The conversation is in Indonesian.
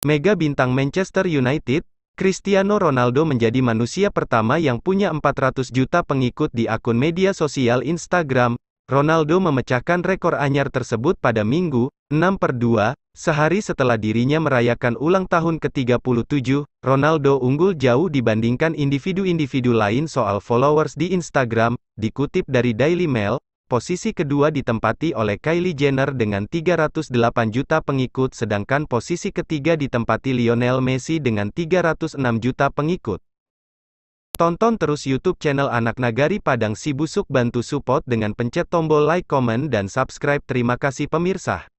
Mega bintang Manchester United, Cristiano Ronaldo menjadi manusia pertama yang punya 400 juta pengikut di akun media sosial Instagram. Ronaldo memecahkan rekor anyar tersebut pada Minggu, 6 per 2, sehari setelah dirinya merayakan ulang tahun ke-37, Ronaldo unggul jauh dibandingkan individu-individu lain soal followers di Instagram, dikutip dari Daily Mail, Posisi kedua ditempati oleh Kylie Jenner dengan 308 juta pengikut sedangkan posisi ketiga ditempati Lionel Messi dengan 306 juta pengikut. Tonton terus YouTube channel Anak Nagari Padang Sibusuk bantu support dengan pencet tombol like, comment dan subscribe. Terima kasih pemirsa.